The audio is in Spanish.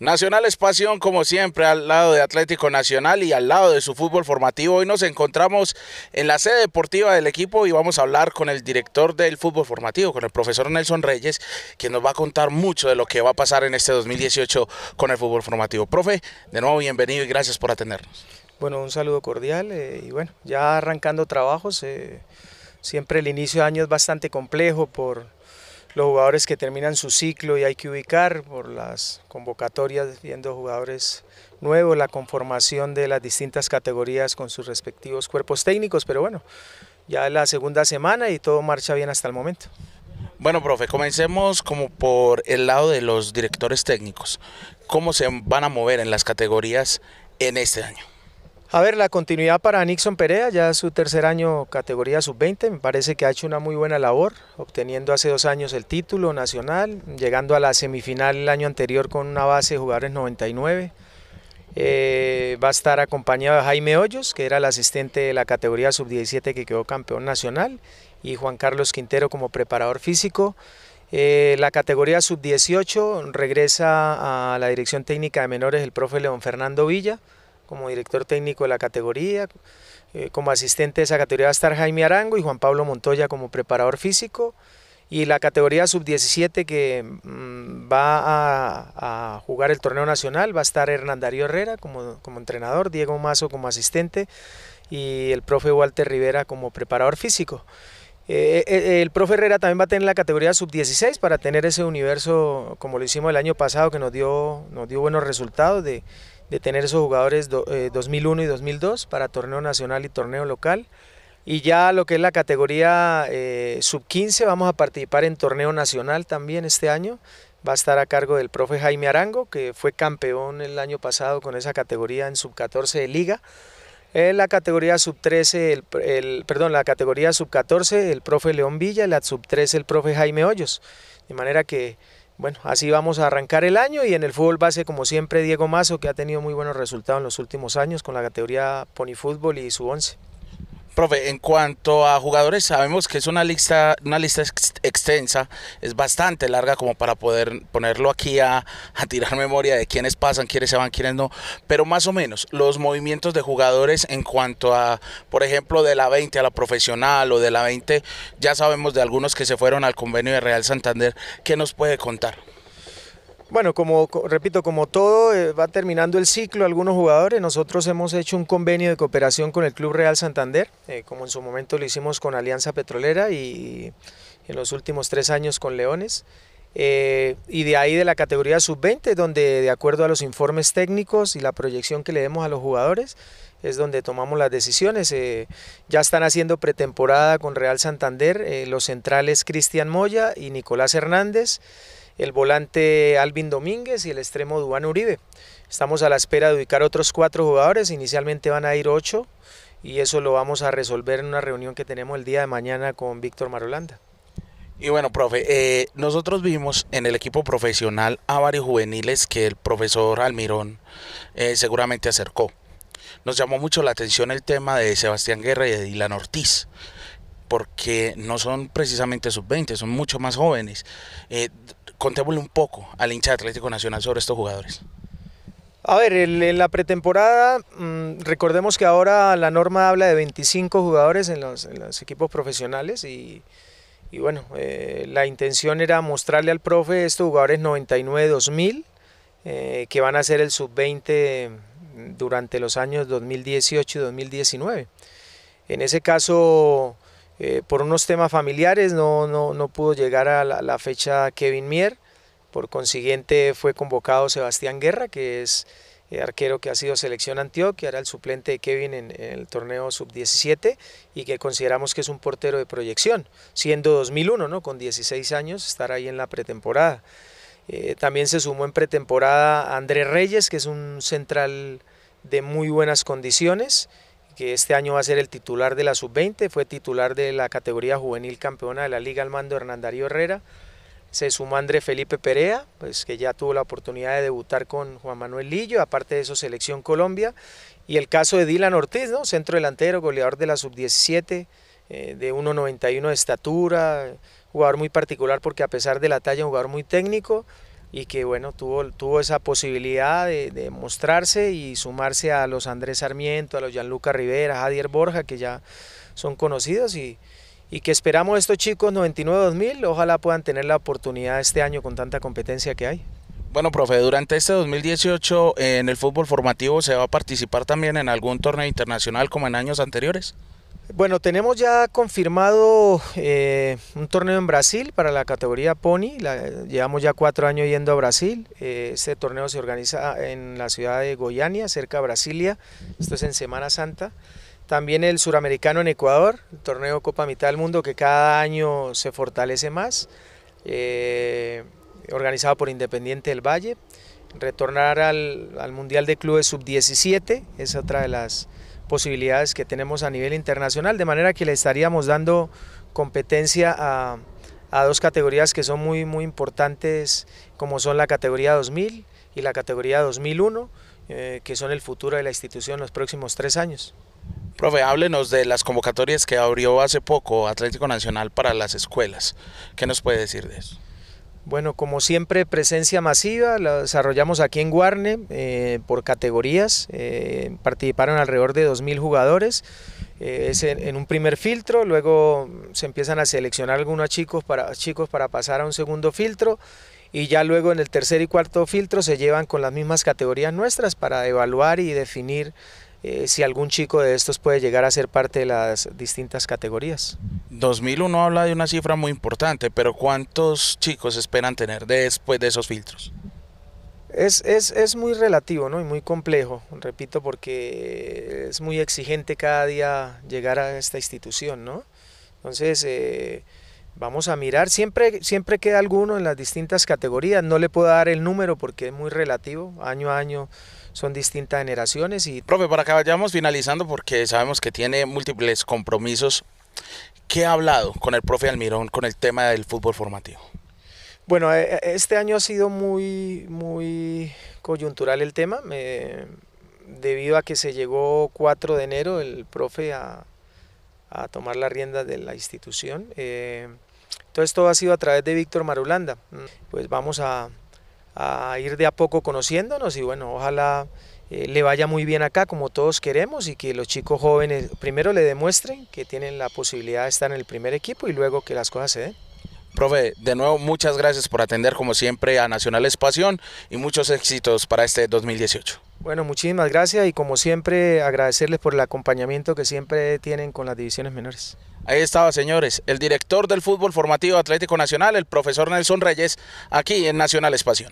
Nacional es pasión como siempre al lado de Atlético Nacional y al lado de su fútbol formativo. Hoy nos encontramos en la sede deportiva del equipo y vamos a hablar con el director del fútbol formativo, con el profesor Nelson Reyes, quien nos va a contar mucho de lo que va a pasar en este 2018 con el fútbol formativo. Profe, de nuevo bienvenido y gracias por atendernos. Bueno, un saludo cordial eh, y bueno, ya arrancando trabajos, eh, siempre el inicio de año es bastante complejo por los jugadores que terminan su ciclo y hay que ubicar por las convocatorias viendo jugadores nuevos, la conformación de las distintas categorías con sus respectivos cuerpos técnicos, pero bueno, ya es la segunda semana y todo marcha bien hasta el momento. Bueno, profe, comencemos como por el lado de los directores técnicos. ¿Cómo se van a mover en las categorías en este año? A ver, la continuidad para Nixon Perea, ya su tercer año categoría sub-20, me parece que ha hecho una muy buena labor, obteniendo hace dos años el título nacional, llegando a la semifinal el año anterior con una base de jugadores 99. Eh, va a estar acompañado de Jaime Hoyos, que era el asistente de la categoría sub-17 que quedó campeón nacional, y Juan Carlos Quintero como preparador físico. Eh, la categoría sub-18 regresa a la dirección técnica de menores el profe León Fernando Villa como director técnico de la categoría. Eh, como asistente de esa categoría va a estar Jaime Arango y Juan Pablo Montoya como preparador físico. Y la categoría sub-17 que mm, va a, jugar el torneo nacional va a estar Hernán Darío Herrera como, entrenador, Diego Mazo como asistente y el profe Walter Rivera como preparador físico. Eh, eh, el profe Herrera también va a tener la categoría sub-16 para tener ese universo como lo hicimos el año pasado que nos dio, nos dio buenos resultados de, de tener esos jugadores 2001 eh, y 2002 para torneo nacional y torneo local. Y ya lo que es la categoría eh, sub-15, vamos a participar en torneo nacional también este año. Va a estar a cargo del profe Jaime Arango, que fue campeón el año pasado con esa categoría en sub-14 de liga. En eh, la categoría sub-13, el, perdón, la categoría sub-14, el profe León Villa, y la sub-13, el profe Jaime Hoyos. De manera que bueno, así vamos a arrancar el año y en el fútbol base, como siempre, Diego Mazo, que ha tenido muy buenos resultados en los últimos años con la categoría Pony Fútbol y su 11. Profe, en cuanto a jugadores, sabemos que es una lista, una lista extensa, es bastante larga como para poder ponerlo aquí a, a tirar memoria de quiénes pasan, quiénes se van, quiénes no, pero más o menos los movimientos de jugadores en cuanto a, por ejemplo, de la 20 a la profesional o de la 20, ya sabemos de algunos que se fueron al convenio de Real Santander, ¿qué nos puede contar? Bueno, como repito, como todo eh, va terminando el ciclo, algunos jugadores, nosotros hemos hecho un convenio de cooperación con el Club Real Santander, eh, como en su momento lo hicimos con Alianza Petrolera y, en los últimos tres años con Leones. Eh, y de ahí de la categoría sub-20, donde de acuerdo a los informes técnicos y la proyección que le demos a los jugadores, es donde tomamos las decisiones. ya están haciendo pretemporada con Real Santander los centrales Cristian Moya y Nicolás Hernández el volante Alvin Domínguez y el extremo Duan Uribe. Estamos a la espera de ubicar otros cuatro jugadores, inicialmente van a ir ocho y eso lo vamos a resolver en una reunión que tenemos el día de mañana con Víctor Marolanda. Y bueno, profe, eh, nosotros vimos en el equipo profesional a varios juveniles que el profesor Almirón eh, seguramente acercó. Nos llamó mucho la atención el tema de Sebastián Guerra y de Dylan Ortiz porque no son precisamente sub-20, son mucho más jóvenes. Eh, contémosle un poco al hincha de Atlético Nacional sobre estos jugadores. A ver, en la pretemporada, mm, recordemos que ahora la norma habla de 25 jugadores en los, equipos profesionales y, bueno, eh, la intención era mostrarle al profe estos jugadores 99-2000 eh, que van a ser el sub-20 durante los años 2018 y 2019. En ese caso, eh, por unos temas familiares no, no, no pudo llegar a la, fecha Kevin Mier, por consiguiente fue convocado Sebastián Guerra, que es eh, arquero que ha sido selección Antioquia, era el suplente de Kevin en, el torneo sub-17 y que consideramos que es un portero de proyección, siendo 2001, ¿no? con 16 años, estar ahí en la pretemporada. Eh, también se sumó en pretemporada Andrés Reyes, que es un central de muy buenas condiciones que este año va a ser el titular de la sub-20, fue titular de la categoría juvenil campeona de la liga al mando Hernán Darío Herrera. Se sumandre André Felipe Perea, pues que ya tuvo la oportunidad de debutar con Juan Manuel Lillo, aparte de eso Selección Colombia. Y el caso de Dylan Ortiz, ¿no? centro delantero, goleador de la sub-17, eh, de 1,91 de estatura, jugador muy particular porque a pesar de la talla, un jugador muy técnico y que bueno, tuvo, tuvo esa posibilidad de, mostrarse y sumarse a los Andrés Sarmiento, a los Gianluca Rivera, a Javier Borja, que ya son conocidos y, y que esperamos estos chicos 99-2000, ojalá puedan tener la oportunidad este año con tanta competencia que hay. Bueno, profe, durante este 2018 en el fútbol formativo se va a participar también en algún torneo internacional como en años anteriores. Bueno, tenemos ya confirmado eh, un torneo en Brasil para la categoría Pony. llevamos ya cuatro años yendo a Brasil. este torneo se organiza en la ciudad de Goiânia, cerca de Brasilia. Esto es en Semana Santa. También el suramericano en Ecuador, el torneo Copa Mitad del Mundo que cada año se fortalece más, eh, organizado por Independiente del Valle. Retornar al, al Mundial de Clubes Sub-17 es otra de las posibilidades que tenemos a nivel internacional, de manera que le estaríamos dando competencia a, dos categorías que son muy, muy importantes, como son la categoría 2000 y la categoría 2001, eh, que son el futuro de la institución en los próximos tres años. Profe, háblenos de las convocatorias que abrió hace poco Atlético Nacional para las escuelas. ¿Qué nos puede decir de eso? Bueno, como siempre, presencia masiva, la desarrollamos aquí en Guarne eh, por categorías, eh, participaron alrededor de 2.000 jugadores, eh, es en, un primer filtro, luego se empiezan a seleccionar algunos chicos para, chicos para pasar a un segundo filtro y ya luego en el tercer y cuarto filtro se llevan con las mismas categorías nuestras para evaluar y definir eh, si algún chico de estos puede llegar a ser parte de las distintas categorías. 2001 habla de una cifra muy importante, pero ¿cuántos chicos esperan tener después de esos filtros? Es, muy relativo ¿no? y muy complejo, repito, porque es muy exigente cada día llegar a esta institución. ¿no? Entonces, eh, Vamos a mirar, siempre, siempre queda alguno en las distintas categorías, no le puedo dar el número porque es muy relativo, año a año son distintas generaciones. y Profe, para que vayamos finalizando porque sabemos que tiene múltiples compromisos, ¿qué ha hablado con el profe Almirón con el tema del fútbol formativo? Bueno, eh, eh, este año ha sido muy, muy coyuntural el tema, debido a que se llegó 4 de enero el profe a, a tomar la rienda de la institución. Eh, todo esto ha sido a través de Víctor Marulanda. Pues vamos a, ir de a poco conociéndonos y bueno, ojalá eh, le vaya muy bien acá como todos queremos y que los chicos jóvenes primero le demuestren que tienen la posibilidad de estar en el primer equipo y luego que las cosas se den. Profe, de nuevo muchas gracias por atender como siempre a Nacional Espación y muchos éxitos para este 2018. Bueno, muchísimas gracias y como siempre agradecerles por el acompañamiento que siempre tienen con las divisiones menores. Ahí estaba, señores, el director del fútbol formativo Atlético Nacional, el profesor Nelson Reyes, aquí en Nacional Espacio.